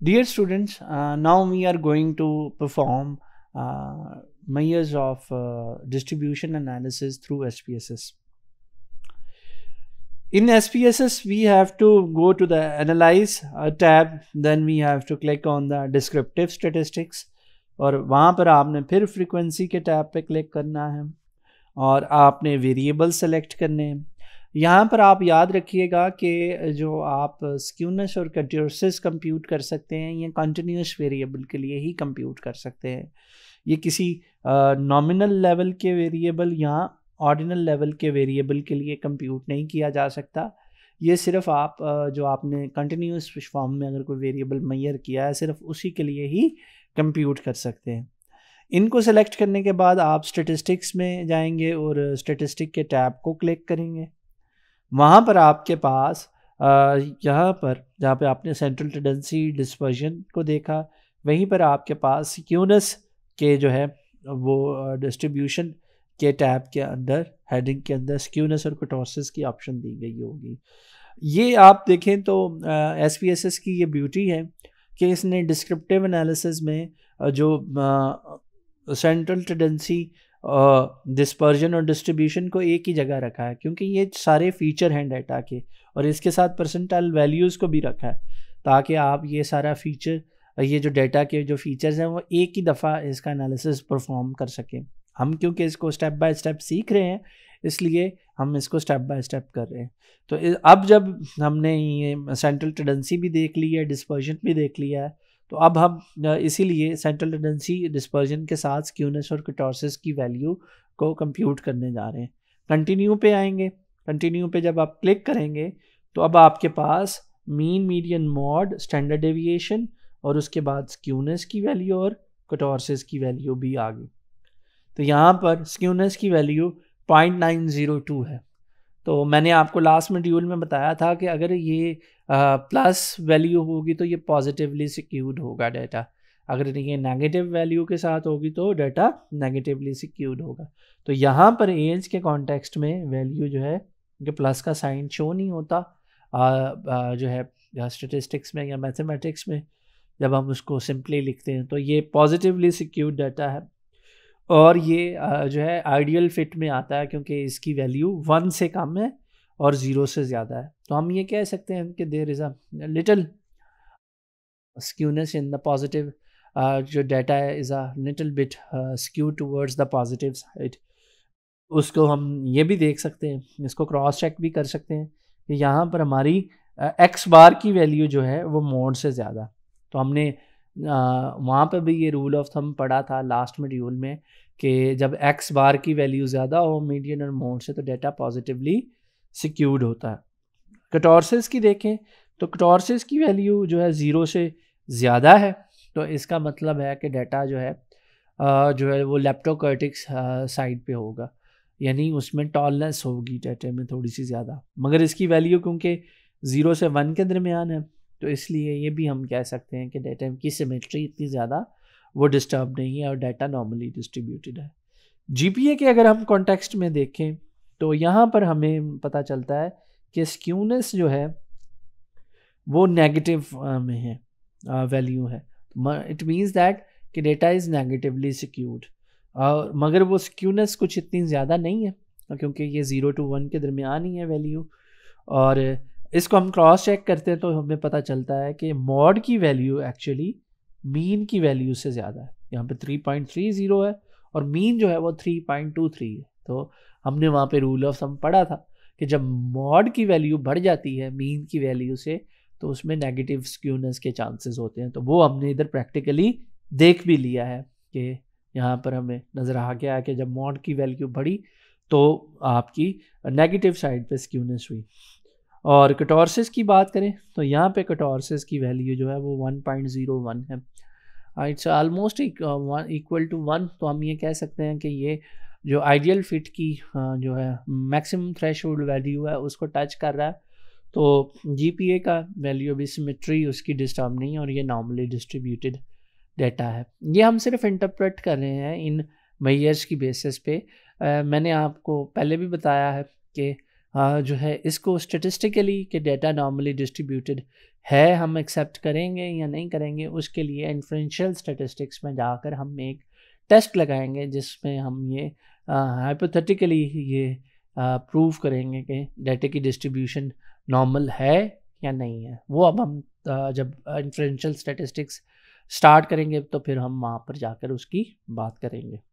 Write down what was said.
Dear students, uh, now we are going to perform uh, measures of uh, distribution analysis through SPSS. In SPSS, we have to go to the Analyze uh, tab, then we have to click on the Descriptive Statistics और वहाँ पर आपने फिर frequency के tab पे click करना है और आपने वेरिएबल सेलेक्ट करने हैं यहाँ पर आप याद रखिएगा कि जो आप स्क्यूनस और कट्योरसिस कंप्यूट कर सकते हैं ये कंटिन्यूस वेरिएबल के लिए ही कंप्यूट कर सकते हैं ये किसी नॉमिनल लेवल के वेरिएबल या ऑर्डिनल लेवल के वेरिएबल के लिए कंप्यूट नहीं किया जा सकता ये सिर्फ आप जो आपने कंटिन्यूस फॉर्म में अगर कोई वेरिएबल मैयर किया है सिर्फ उसी के लिए ही कंप्यूट कर सकते हैं इनको सेलेक्ट करने के बाद आप स्टेटिस्टिक्स में जाएंगे और स्टेटिस्टिक के टैब को क्लिक करेंगे वहाँ पर आपके पास यहाँ पर जहाँ पे आपने सेंट्रल टेंडेंसी डिस्पर्जन को देखा वहीं पर आपके पास यूनस के जो है वो डिस्ट्रीब्यूशन के टैब के अंदर हेडिंग के अंदर स्क्यूनस और कटोसिस की ऑप्शन दी गई होगी ये आप देखें तो एस पी एस एस की ये ब्यूटी है कि इसने डिस्क्रिप्टिव एनालिसिस में जो सेंट्रल टेंडेंसी डिस्पर्जन और डिस्ट्रीब्यूशन को एक ही जगह रखा है क्योंकि ये सारे फीचर हैं डाटा के और इसके साथ परसेंटाइल वैल्यूज़ को भी रखा है ताकि आप ये सारा फीचर ये जो डाटा के जो फीचर्स हैं वो एक ही दफ़ा इसका एनालिसिस परफॉर्म कर सकें हम क्योंकि इसको स्टेप बाय स्टेप सीख रहे हैं इसलिए हम इसको स्टेप बाय स्टेप कर रहे हैं तो अब जब हमने ये सेंट्रल टेंडेंसी भी देख ली है डिस्पर्जन भी देख लिया है तो अब हम इसीलिए सेंट्रल टेंडेंसी डिस्पर्जन के साथ स्क्यूनेस और कटोरसिस की वैल्यू को कंप्यूट करने जा रहे हैं कंटिन्यू पे आएंगे कंटिन्यू पे जब आप क्लिक करेंगे तो अब आपके पास mean median mode standard deviation और उसके बाद स्क्यूनेस की वैल्यू और कटोरसिस की वैल्यू भी आ गई तो यहाँ पर स्क्यूनेस की value point nine zero two है तो मैंने आपको लास्ट मॉड्यूल में, में बताया था कि अगर ये प्लस वैल्यू होगी तो ये पॉजिटिवली सिक्यूर्ड होगा डाटा अगर ये नेगेटिव वैल्यू के साथ होगी तो डाटा नेगेटिवली सिक्योर्ड होगा तो यहाँ पर एज के कॉन्टेक्स्ट में वैल्यू जो है कि प्लस का साइन शो नहीं होता आ, आ, जो है स्टेटिस्टिक्स में या मैथमेटिक्स में जब हम उसको सिंपली लिखते हैं तो ये पॉजिटिवली सिक्योर्ड डाटा है और ये जो है आइडियल फिट में आता है क्योंकि इसकी वैल्यू वन से कम है और ज़ीरो से ज़्यादा है तो हम ये कह सकते हैं कि there is a little skewness in the positive जो डाटा है is a little bit skew towards the positive side उसको हम ये भी देख सकते हैं इसको क्रॉस चेक भी कर सकते हैं कि यहाँ पर हमारी एक्स बार की वैल्यू जो है वो मोड से ज़्यादा तो हमने वहाँ पे भी ये रूल ऑफ थम पड़ा था लास्ट मेड्यूल में कि जब एक्स बार की वैल्यू ज़्यादा हो मीडियन और मोड से तो डेटा पॉजिटिवली सिक्योर्ड होता है कटोरसिस की देखें तो कटोरसिस की वैल्यू जो है ज़ीरो से ज़्यादा है तो इसका मतलब है कि डेटा जो है जो है वो लेप्टोकर्टिक्स साइड पे होगा यानी उसमें टॉलनेस होगी डेटे में थोड़ी सी ज़्यादा मगर इसकी वैल्यू क्योंकि ज़ीरो से वन के दरमियान है तो इसलिए ये भी हम कह सकते हैं कि डेटा की सिमेट्री इतनी ज़्यादा वो डिस्टर्ब नहीं है और डेटा नॉर्मली डिस्ट्रीब्यूटेड है जी के अगर हम कॉन्टेक्स्ट में देखें तो यहाँ पर हमें पता चलता है कि स्क्यूनेस जो है वो नेगेटिव में है वैल्यू है इट मीन्स दैट कि डेटा इज़ नेगेटिवली सिक्यूर्ड और मगर वो स्क्यूनेस कुछ इतनी ज़्यादा नहीं है क्योंकि ये ज़ीरो टू वन के दरमियान ही है वैल्यू और इसको हम क्रॉस चेक करते हैं तो हमें पता चलता है कि मॉड की वैल्यू एक्चुअली मीन की वैल्यू से ज़्यादा है यहाँ पे 3.30 है और मीन जो है वो 3.23 है तो हमने वहाँ पे रूल ऑफ सम पढ़ा था कि जब मॉड की वैल्यू बढ़ जाती है मीन की वैल्यू से तो उसमें नेगेटिव स्क्यूनेस के चांसेस होते हैं तो वो हमने इधर प्रैक्टिकली देख भी लिया है कि यहाँ पर हमें नज़र आ गया कि जब मॉड की वैल्यू बढ़ी तो आपकी नेगेटिव साइड पर स्क्यूनेस हुई और कटोरसिस की बात करें तो यहाँ पे कटोरसिस की वैल्यू जो है वो 1.01 है it's almost equal to one तो हम ये कह सकते हैं कि ये जो आइडियल फिट की uh, जो है मैक्सिमम थ्रेश वैल्यू है उसको टच कर रहा है तो जी पी ए का वैल्यू अभी सिमेट्री उसकी डिस्टर्ब नहीं है और ये नॉर्मली डिस्ट्रीब्यूटेड डेटा है ये हम सिर्फ इंटरप्रेट कर रहे हैं इन मैयर्स की बेसिस पे आ, uh, मैंने आपको पहले भी बताया है कि जो है इसको स्टेटिस्टिकली कि डेटा नॉर्मली डिस्ट्रीब्यूटेड है हम एक्सेप्ट करेंगे या नहीं करेंगे उसके लिए इन्फ्लुशियल स्टेटिस्टिक्स में जाकर हम एक टेस्ट लगाएंगे जिसमें हम ये हाइपोथेटिकली ये प्रूव करेंगे कि डेटे की डिस्ट्रीब्यूशन नॉर्मल है या नहीं है वो अब हम आ, जब इन्फ्लुएंशियल स्टेटिस्टिक्स स्टार्ट करेंगे तो फिर हम वहाँ पर जाकर उसकी बात करेंगे